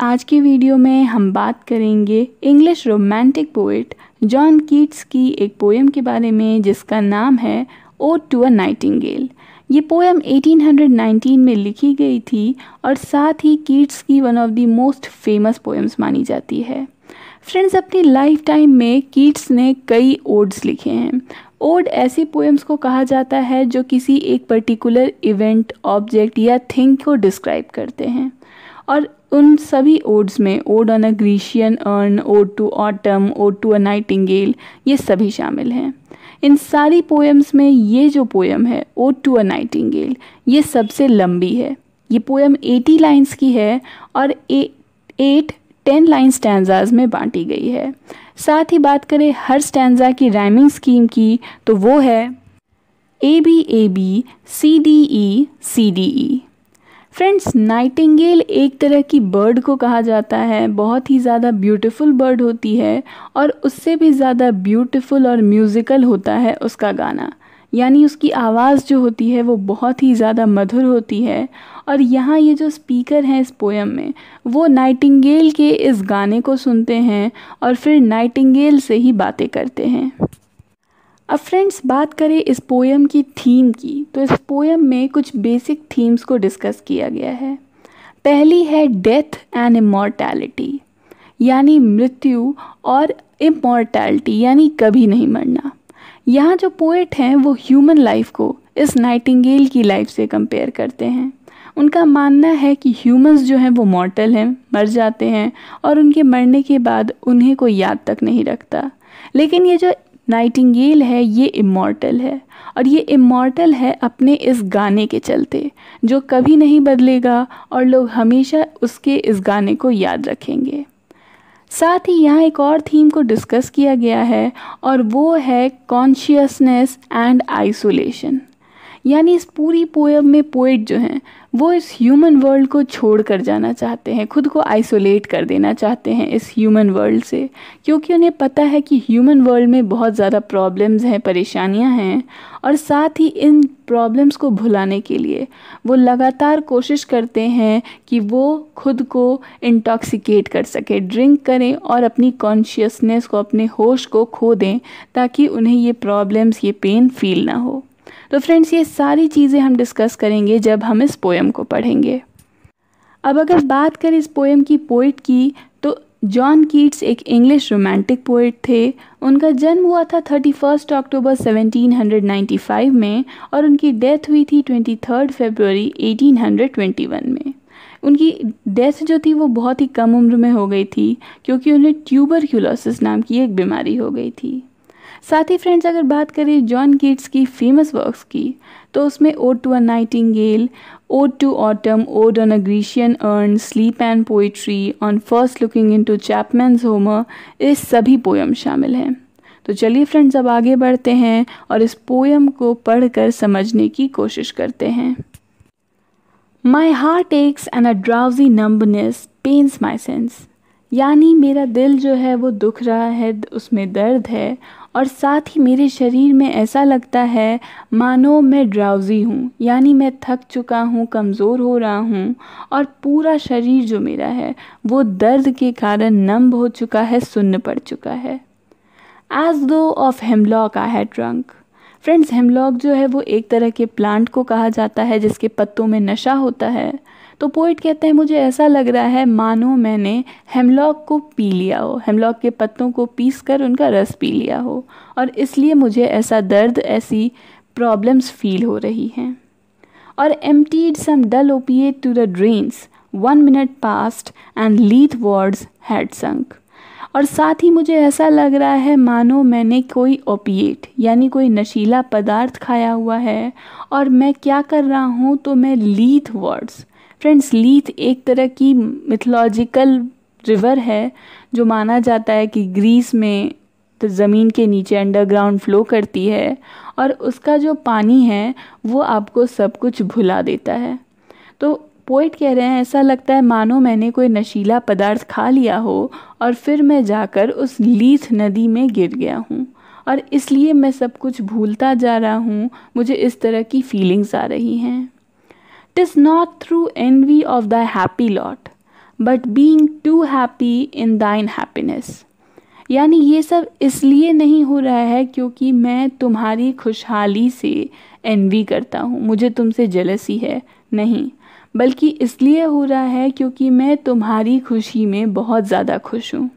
आज की वीडियो में हम बात करेंगे English romantic poet John Keats की एक पोएम के बारे में जिसका नाम है ओ टू अ नाइटिंगेल ये पोएम 1819 में लिखी गई थी और साथ ही कीट्स की one of the most famous poems मानी जाती है फ्रेंड्स अपनी लाइफ टाइम में कीट्स ने कई ओड्स लिखे हैं ओड ऐसी पोएम्स को कहा जाता है जो किसी एक पर्टिकुलर इवेंट ऑब्जेक्ट या थिंग को डिस्क्राइब करते हैं और उन सभी ओड्स में ode on a Grecian urn ode to autumn ode to a nightingale ये सभी शामिल हैं इन सारी पोएम्स में ये जो पोएम है ओड टू अ नाइटिंगेल ये सबसे लंबी है ये पोएम 80 लाइंस की है और एट टेन लाइन स्टैंडाज में बांटी गई है साथ ही बात करें हर स्टैंडा की राइमिंग स्कीम की तो वो है A B A B C D E C D E friends nightingale एक तरह की बर्ड को कहा जाता है बहुत ही ज़्यादा ब्यूटीफुल बर्ड होती है और उससे भी ज़्यादा ब्यूटीफुल और म्यूज़िकल होता है उसका गाना यानी उसकी आवाज़ जो होती है वो बहुत ही ज़्यादा मधुर होती है और यहाँ ये जो स्पीकर हैं इस पोएम में वो नाइटिंगेल के इस गाने को सुनते हैं और फिर नाइटिंगेल से ही बातें करते हैं अब फ्रेंड्स बात करें इस पोएम की थीम की तो इस पोएम में कुछ बेसिक थीम्स को डिस्कस किया गया है पहली है डेथ एंड इमोर्टैलिटी यानी मृत्यु और इमोर्टैलिटी यानी कभी नहीं मरना यहाँ जो पोएट हैं वो ह्यूमन लाइफ को इस नाइटिंगेल की लाइफ से कंपेयर करते हैं उनका मानना है कि ह्यूमंस जो हैं वो मॉर्टल हैं मर जाते हैं और उनके मरने के बाद उन्हें कोई याद तक नहीं रखता लेकिन ये जो नाइटिंगेल है ये इमॉर्टल है और ये इमॉर्टल है अपने इस गाने के चलते जो कभी नहीं बदलेगा और लोग हमेशा उसके इस गाने को याद रखेंगे साथ ही यहाँ एक और थीम को डिस्कस किया गया है और वो है कॉन्शियसनेस एंड आइसोलेशन यानी इस पूरी पोएम में पोइट जो हैं वो इस ह्यूमन वर्ल्ड को छोड़ कर जाना चाहते हैं खुद को आइसोलेट कर देना चाहते हैं इस ह्यूमन वर्ल्ड से क्योंकि उन्हें पता है कि ह्यूमन वर्ल्ड में बहुत ज़्यादा प्रॉब्लम्स हैं परेशानियां हैं और साथ ही इन प्रॉब्लम्स को भुलाने के लिए वो लगातार कोशिश करते हैं कि वो खुद को इंटॉक्सिकेट कर सके ड्रिंक करें और अपनी कॉन्शियसनेस को अपने होश को खो दें ताकि उन्हें ये प्रॉब्लम्स ये पेन फील ना हो तो फ्रेंड्स ये सारी चीज़ें हम डिस्कस करेंगे जब हम इस पोएम को पढ़ेंगे अब अगर बात करें इस पोएम की पोइट की तो जॉन कीट्स एक इंग्लिश रोमांटिक पोइट थे उनका जन्म हुआ था 31 अक्टूबर 1795 में और उनकी डेथ हुई थी 23 फरवरी 1821 में उनकी डेथ जो थी वो बहुत ही कम उम्र में हो गई थी क्योंकि उन्हें ट्यूबरक्यूलोसिस नाम की एक बीमारी हो गई थी साथ ही फ्रेंड्स अगर बात करें जॉन कीट्स की फेमस वर्क्स की तो उसमें ode to a nightingale ode to autumn ode on a Grecian urn sleep and poetry on first looking into Chapman's Homer ये सभी पोएम शामिल हैं तो चलिए फ्रेंड्स अब आगे बढ़ते हैं और इस पोएम को पढ़कर समझने की कोशिश करते हैं my heart aches and a drowsy numbness pains my sense यानी मेरा दिल जो है वो दुख रहा है उसमें दर्द है और साथ ही मेरे शरीर में ऐसा लगता है मानो मैं ड्राउज़ी हूँ यानी मैं थक चुका हूँ कमज़ोर हो रहा हूँ और पूरा शरीर जो मेरा है वो दर्द के कारण नम हो चुका है सुन्न पड़ चुका है एज दो ऑफ हेमलॉक आई है ट्रंक फ्रेंड्स हेमलॉक जो है वो एक तरह के प्लांट को कहा जाता है जिसके पत्तों में नशा होता है तो पोइट कहते हैं मुझे ऐसा लग रहा है मानो मैंने हेमलॉक को पी लिया हो हेमलॉक के पत्तों को पीस कर उनका रस पी लिया हो और इसलिए मुझे ऐसा दर्द ऐसी प्रॉब्लम्स फील हो रही हैं और emptied some dull opiate to the drains one minute past and Lethe wards had sunk और साथ ही मुझे ऐसा लग रहा है मानो मैंने कोई ओपिएट यानी कोई नशीला पदार्थ खाया हुआ है और मैं क्या कर रहा हूँ तो मैं लीथ वर्ड्स फ्रेंड्स लीथ एक तरह की मिथोलॉजिकल रिवर है जो माना जाता है कि ग्रीस में तो ज़मीन के नीचे अंडरग्राउंड फ्लो करती है और उसका जो पानी है वो आपको सब कुछ भुला देता है तो पोइट कह रहे हैं ऐसा लगता है मानो मैंने कोई नशीला पदार्थ खा लिया हो और फिर मैं जाकर उस लीथ नदी में गिर गया हूँ और इसलिए मैं सब कुछ भूलता जा रहा हूँ मुझे इस तरह की फीलिंग्स आ रही हैं 'Tis not through envy of thy happy lot, but being too happy in thine happiness यानी ये सब इसलिए नहीं हो रहा है क्योंकि मैं तुम्हारी खुशहाली से एनवी करता हूँ मुझे तुमसे जलसी है नहीं बल्कि इसलिए हो रहा है क्योंकि मैं तुम्हारी खुशी में बहुत ज़्यादा खुश हूँ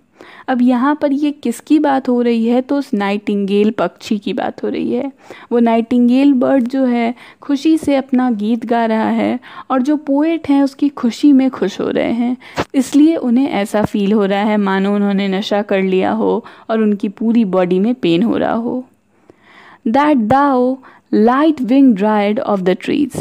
अब यहाँ पर ये किसकी बात हो रही है तो उस नाइटिंगेल पक्षी की बात हो रही है वो नाइटिंगेल बर्ड जो है खुशी से अपना गीत गा रहा है और जो पोएट हैं उसकी खुशी में खुश हो रहे हैं इसलिए उन्हें ऐसा फील हो रहा है मानो उन्होंने नशा कर लिया हो और उनकी पूरी बॉडी में पेन हो रहा हो that thou light wing dryad of the trees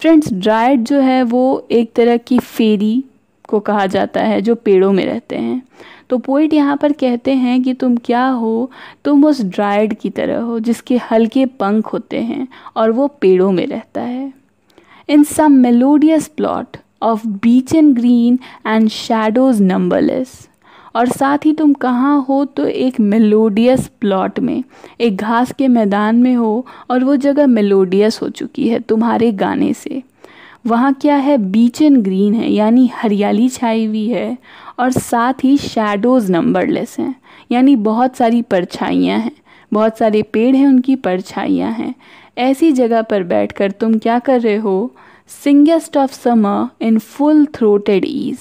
friends dryad जो है वो एक तरह की फेरी को कहा जाता है जो पेड़ों में रहते हैं तो पोइट यहाँ पर कहते हैं कि तुम क्या हो तुम उस ड्राइड की तरह हो जिसके हल्के पंख होते हैं और वो पेड़ों में रहता है in some melodious plot of beech and green and shadows numberless और साथ ही तुम कहाँ हो तो एक मेलोडियस प्लॉट में एक घास के मैदान में हो और वो जगह मेलोडियस हो चुकी है तुम्हारे गाने से वहाँ क्या है बीच एंड ग्रीन है यानी हरियाली छाई हुई है और साथ ही शेडोज़ नंबरलेस हैं यानी बहुत सारी परछाइयाँ हैं बहुत सारे पेड़ हैं उनकी परछाइयाँ हैं ऐसी जगह पर बैठकर तुम क्या कर रहे हो singest of summer in full throated ease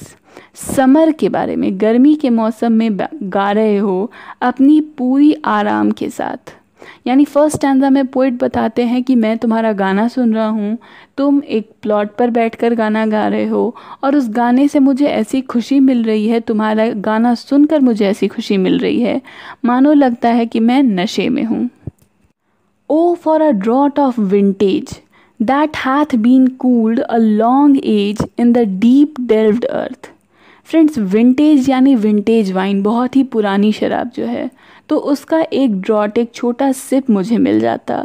summer के बारे में गर्मी के मौसम में गा रहे हो अपनी पूरी आराम के साथ यानी फ़र्स्ट स्टैंडा में पोइट बताते हैं कि मैं तुम्हारा गाना सुन रहा हूँ तुम एक प्लॉट पर बैठकर गाना गा रहे हो और उस गाने से मुझे ऐसी खुशी मिल रही है तुम्हारा गाना सुनकर मुझे ऐसी खुशी मिल रही है मानो लगता है कि मैं नशे में हूँ O for a draught of vintage that hath been cooled a long age in the deep delved earth friends vintage यानी विंटेज वाइन बहुत ही पुरानी शराब जो है तो उसका एक ड्रॉट एक छोटा सिप मुझे मिल जाता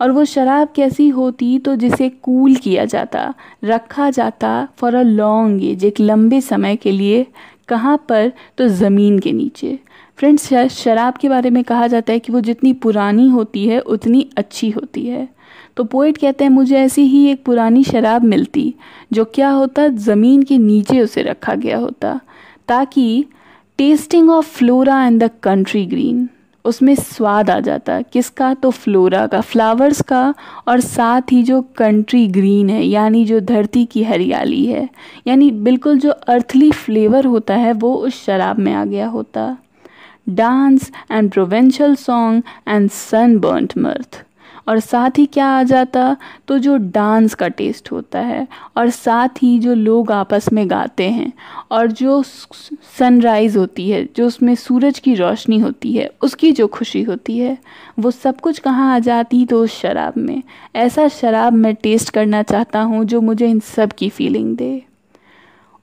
और वो शराब कैसी होती तो जिसे कूल किया जाता रखा जाता फॉर अ लॉन्ग एज एक लंबे समय के लिए कहाँ पर तो ज़मीन के नीचे फ्रेंड्स शराब के बारे में कहा जाता है कि वो जितनी पुरानी होती है उतनी अच्छी होती है तो पोइट कहते हैं मुझे ऐसी ही एक पुरानी शराब मिलती जो क्या होता ज़मीन के नीचे उसे रखा गया होता ताकि tasting of Flora and the country green उसमें स्वाद आ जाता है किसका तो फ्लोरा का फ्लावर्स का और साथ ही जो कंट्री ग्रीन है यानी जो धरती की हरियाली है यानी बिल्कुल जो अर्थली फ्लेवर होता है वो उस शराब में आ गया होता dance and Provencal song and sunburnt mirth और साथ ही क्या आ जाता तो जो डांस का टेस्ट होता है और साथ ही जो लोग आपस में गाते हैं और जो सनराइज़ होती है जो उसमें सूरज की रोशनी होती है उसकी जो खुशी होती है वो सब कुछ कहाँ आ जाती तो उस शराब में ऐसा शराब मैं टेस्ट करना चाहता हूँ जो मुझे इन सब की फीलिंग दे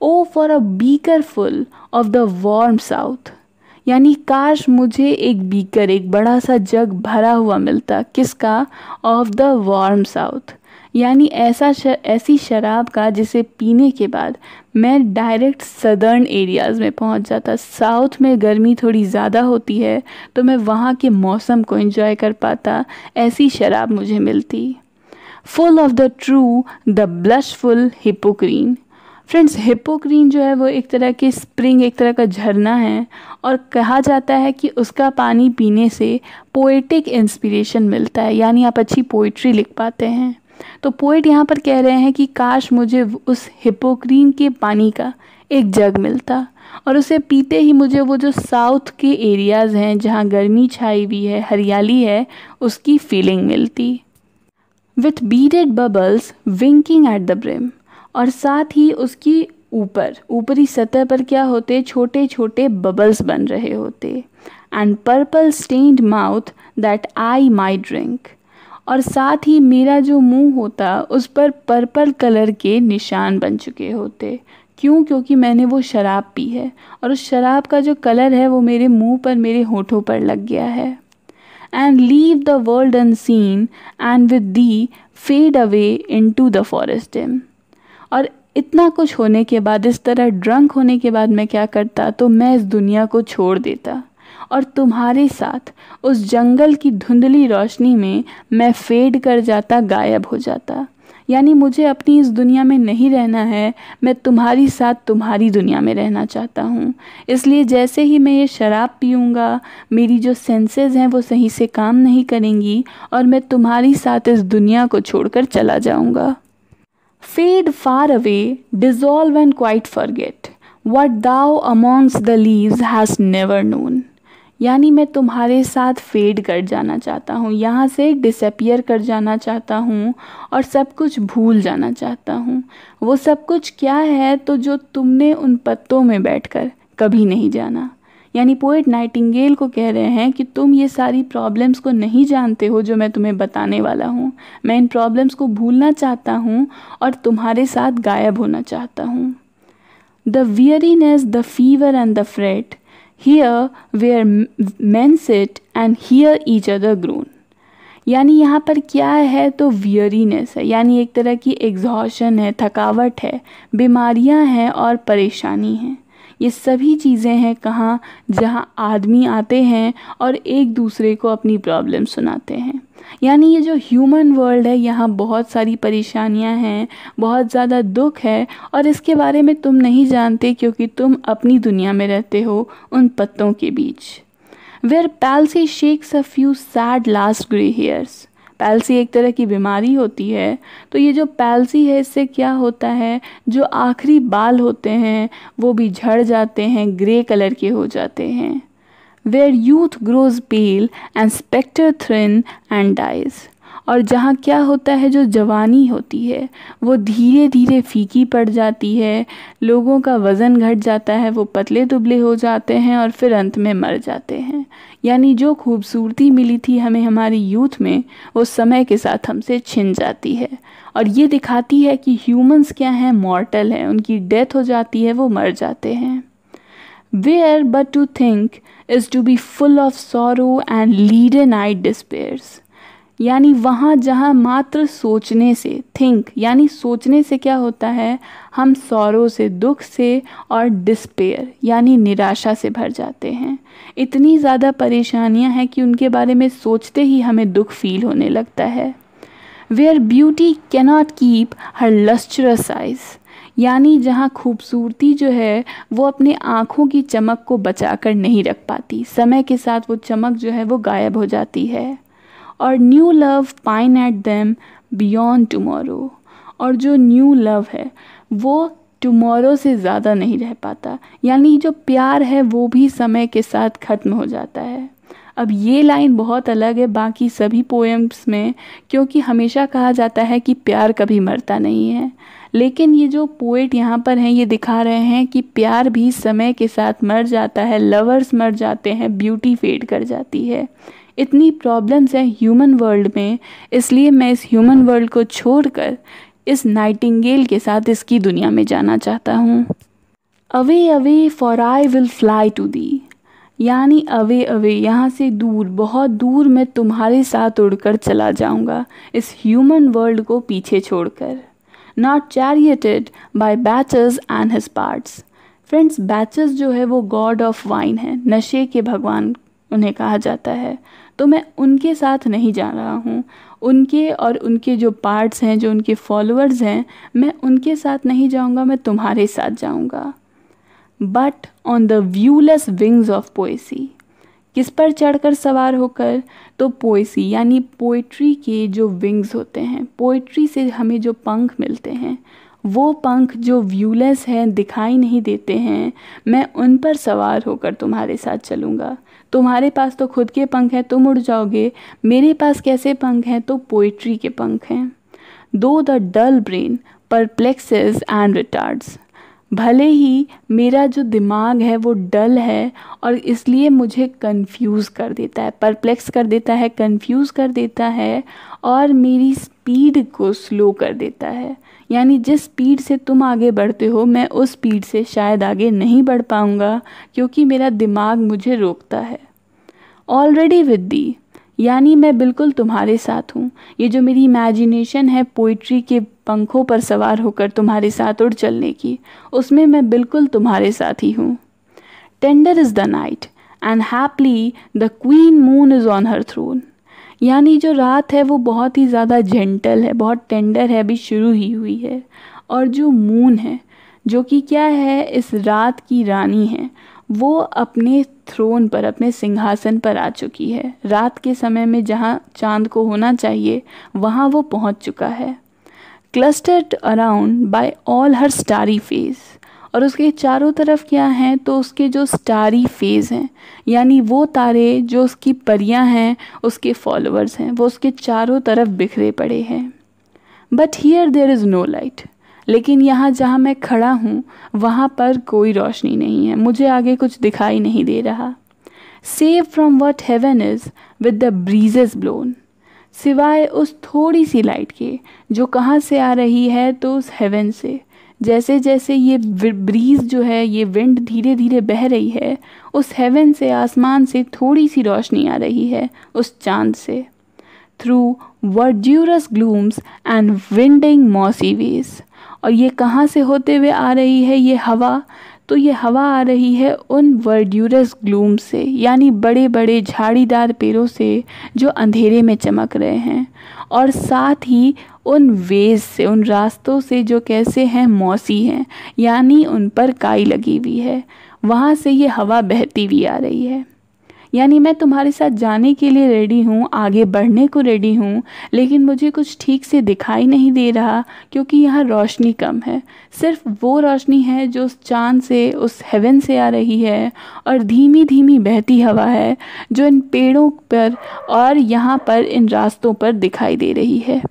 O for a beaker full of the warm South यानी काश मुझे एक बीकर एक बड़ा सा जग भरा हुआ मिलता किसका ऑफ द वार्म साउथ यानी ऐसा शर, ऐसी शराब का जिसे पीने के बाद मैं डायरेक्ट सदर्न एरियाज़ में पहुंच जाता साउथ में गर्मी थोड़ी ज़्यादा होती है तो मैं वहाँ के मौसम को एंजॉय कर पाता ऐसी शराब मुझे मिलती full of the true the blushful Hippocrene friends Hippocrene जो है वो एक तरह के स्प्रिंग एक तरह का झरना है और कहा जाता है कि उसका पानी पीने से पोएटिक इंस्पिरेशन मिलता है यानी आप अच्छी पोइट्री लिख पाते हैं तो पोइट यहाँ पर कह रहे हैं कि काश मुझे उस हिपोक्रीन के पानी का एक जग मिलता और उसे पीते ही मुझे वो जो साउथ के एरियाज़ हैं जहाँ गर्मी छाई हुई है हरियाली है उसकी फीलिंग मिलती with beaded bubbles winking at the brim और साथ ही उसकी ऊपर ऊपरी सतह पर क्या होते छोटे छोटे बबल्स बन रहे होते and purple stained mouth that I my drink और साथ ही मेरा जो मुंह होता उस पर पर्पल कलर के निशान बन चुके होते क्यों क्योंकि मैंने वो शराब पी है और उस शराब का जो कलर है वो मेरे मुंह पर मेरे होठों पर लग गया है and leave the world unseen and with thee fade away into the forest dim इतना कुछ होने के बाद इस तरह ड्रंक होने के बाद मैं क्या करता तो मैं इस दुनिया को छोड़ देता और तुम्हारे साथ उस जंगल की धुंधली रोशनी में मैं फेड कर जाता गायब हो जाता यानी मुझे अपनी इस दुनिया में नहीं रहना है मैं तुम्हारी साथ तुम्हारी दुनिया में रहना चाहता हूँ इसलिए जैसे ही मैं ये शराब पीऊँगा मेरी जो सेंसेस हैं वो सही से काम नहीं करेंगी और मैं तुम्हारी साथ इस दुनिया को छोड़कर चला जाऊँगा Fade far away, dissolve and quite forget what thou amongst the leaves has never known. यानी मैं तुम्हारे साथ फेड कर जाना चाहता हूँ यहाँ से डिसपियर कर जाना चाहता हूँ और सब कुछ भूल जाना चाहता हूँ वो सब कुछ क्या है तो जो तुमने उन पत्तों में बैठकर कभी नहीं जाना यानी पोएट नाइटिंगेल को कह रहे हैं कि तुम ये सारी प्रॉब्लम्स को नहीं जानते हो जो मैं तुम्हें बताने वाला हूँ मैं इन प्रॉब्लम्स को भूलना चाहता हूँ और तुम्हारे साथ गायब होना चाहता हूँ the weariness the fever and the fret here where men sit and hear each other groan यानी यहाँ पर क्या है तो वियरीनेस है यानी एक तरह की एग्जॉशन है थकावट है बीमारियाँ हैं और परेशानी हैं ये सभी चीज़ें हैं कहाँ जहाँ आदमी आते हैं और एक दूसरे को अपनी प्रॉब्लम सुनाते हैं यानी ये जो ह्यूमन वर्ल्ड है यहाँ बहुत सारी परेशानियाँ हैं बहुत ज़्यादा दुख है और इसके बारे में तुम नहीं जानते क्योंकि तुम अपनी दुनिया में रहते हो उन पत्तों के बीच where palsy shakes a few sad last grey hairs palsy एक तरह की बीमारी होती है तो ये जो पैल्सी है इससे क्या होता है जो आखिरी बाल होते हैं वो भी झड़ जाते हैं ग्रे कलर के हो जाते हैं where youth grows pale and spectre thin and dies और जहाँ क्या होता है जो जवानी होती है वो धीरे धीरे फीकी पड़ जाती है लोगों का वज़न घट जाता है वो पतले दुबले हो जाते हैं और फिर अंत में मर जाते हैं यानी जो खूबसूरती मिली थी हमें हमारी यूथ में वो समय के साथ हमसे छिन जाती है और ये दिखाती है कि ह्यूमंस क्या हैं मॉर्टल हैं उनकी डेथ हो जाती है वो मर जाते हैं where but to think is to be full of sorrow and leaden eyed despairs यानी वहाँ जहाँ मात्र सोचने से थिंक यानी सोचने से क्या होता है हम सौरों से दुख से और डिस्पेयर यानी निराशा से भर जाते हैं इतनी ज़्यादा परेशानियाँ हैं कि उनके बारे में सोचते ही हमें दुख फील होने लगता है where beauty cannot keep her lustrous eyes यानी जहाँ खूबसूरती जो है वो अपने आँखों की चमक को बचाकर नहीं रख पाती समय के साथ वो चमक जो है वो गायब हो जाती है और new love pine at them beyond tomorrow और जो न्यू लव है वो टमोरो से ज़्यादा नहीं रह पाता यानी जो प्यार है वो भी समय के साथ ख़त्म हो जाता है अब ये लाइन बहुत अलग है बाकी सभी पोएम्स में क्योंकि हमेशा कहा जाता है कि प्यार कभी मरता नहीं है लेकिन ये जो पोइट यहाँ पर हैं ये दिखा रहे हैं कि प्यार भी समय के साथ मर जाता है लवर्स मर जाते हैं ब्यूटी फेड कर जाती है इतनी प्रॉब्लम्स हैं ह्यूमन वर्ल्ड में इसलिए मैं इस ह्यूमन वर्ल्ड को छोड़कर इस नाइटिंगेल के साथ इसकी दुनिया में जाना चाहता हूँ away away for I will fly to thee यानी अवे अवे यहाँ से दूर बहुत दूर मैं तुम्हारे साथ उड़कर चला जाऊँगा इस ह्यूमन वर्ल्ड को पीछे छोड़कर not charioted by Bacchus and his pards friends Bacchus जो है वो गॉड ऑफ वाइन है नशे के भगवान उन्हें कहा जाता है तो मैं उनके साथ नहीं जा रहा हूँ उनके और उनके जो पार्ट्स हैं जो उनके फॉलोअर्स हैं मैं उनके साथ नहीं जाऊँगा मैं तुम्हारे साथ जाऊँगा but on the viewless wings of poesy किस पर चढ़कर सवार होकर तो पोएसी यानी पोइट्री के जो विंग्स होते हैं पोइट्री से हमें जो पंख मिलते हैं वो पंख जो व्यूलेस हैं दिखाई नहीं देते हैं मैं उन पर सवार होकर तुम्हारे साथ चलूँगा तुम्हारे पास तो खुद के पंख हैं तुम उड़ जाओगे मेरे पास कैसे पंख हैं तो पोइट्री के पंख हैं though the dull brain perplexes and retards भले ही मेरा जो दिमाग है वो डल है और इसलिए मुझे कंफ्यूज कर देता है परप्लेक्स कर देता है कंफ्यूज कर देता है और मेरी स्पीड को स्लो कर देता है यानी जिस स्पीड से तुम आगे बढ़ते हो मैं उस स्पीड से शायद आगे नहीं बढ़ पाऊँगा क्योंकि मेरा दिमाग मुझे रोकता है ऑलरेडी विद दी यानी मैं बिल्कुल तुम्हारे साथ हूँ ये जो मेरी इमेजिनेशन है पोइट्री के पंखों पर सवार होकर तुम्हारे साथ उड़ चलने की उसमें मैं बिल्कुल तुम्हारे साथ ही हूँ tender is the night and haply the queen moon is on her throne यानी जो रात है वो बहुत ही ज़्यादा जेंटल है बहुत टेंडर है अभी शुरू ही हुई है और जो मून है जो कि क्या है इस रात की रानी है वो अपने थ्रोन पर अपने सिंहासन पर आ चुकी है रात के समय में जहाँ चांद को होना चाहिए वहाँ वो पहुँच चुका है clustered around by all her starry fays और उसके चारों तरफ क्या हैं तो उसके जो स्टारी फेज़ हैं यानी वो तारे जो उसकी परियां हैं उसके फॉलोअर्स हैं वो उसके चारों तरफ बिखरे पड़े हैं but here there is no light लेकिन यहाँ जहाँ मैं खड़ा हूँ वहाँ पर कोई रोशनी नहीं है मुझे आगे कुछ दिखाई नहीं दे रहा save from what heaven is with the breezes blown सिवाय उस थोड़ी सी लाइट के जो कहाँ से आ रही है तो उस हेवन से जैसे जैसे ये ब्रीज जो है ये विंड धीरे धीरे बह रही है उस हेवन से आसमान से थोड़ी सी रोशनी आ रही है उस चांद से through verdurous glooms and winding mossy और ये कहाँ से होते हुए आ रही है ये हवा तो ये हवा आ रही है उन वर्ड्यूरस ग्लूम से यानी बड़े बड़े झाड़ीदार पेड़ों से जो अंधेरे में चमक रहे हैं और साथ ही उन वेज से उन रास्तों से जो कैसे हैं मौसी हैं यानी उन पर काई लगी हुई है वहाँ से ये हवा बहती हुई आ रही है यानी मैं तुम्हारे साथ जाने के लिए रेडी हूँ आगे बढ़ने को रेडी हूँ लेकिन मुझे कुछ ठीक से दिखाई नहीं दे रहा क्योंकि यहाँ रोशनी कम है सिर्फ वो रोशनी है जो उस चाँद से उस हेवन से आ रही है और धीमी धीमी बहती हवा है जो इन पेड़ों पर और यहाँ पर इन रास्तों पर दिखाई दे रही है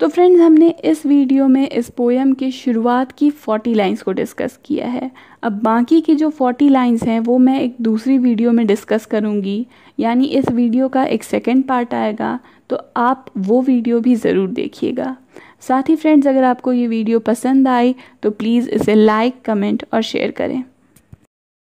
तो फ्रेंड्स हमने इस वीडियो में इस पोएम की शुरुआत की 40 लाइंस को डिस्कस किया है अब बाकी की जो 40 लाइंस हैं वो मैं एक दूसरी वीडियो में डिस्कस करूँगी यानी इस वीडियो का एक सेकेंड पार्ट आएगा तो आप वो वीडियो भी ज़रूर देखिएगा साथ ही फ्रेंड्स अगर आपको ये वीडियो पसंद आई तो प्लीज़ इसे लाइक कमेंट और शेयर करें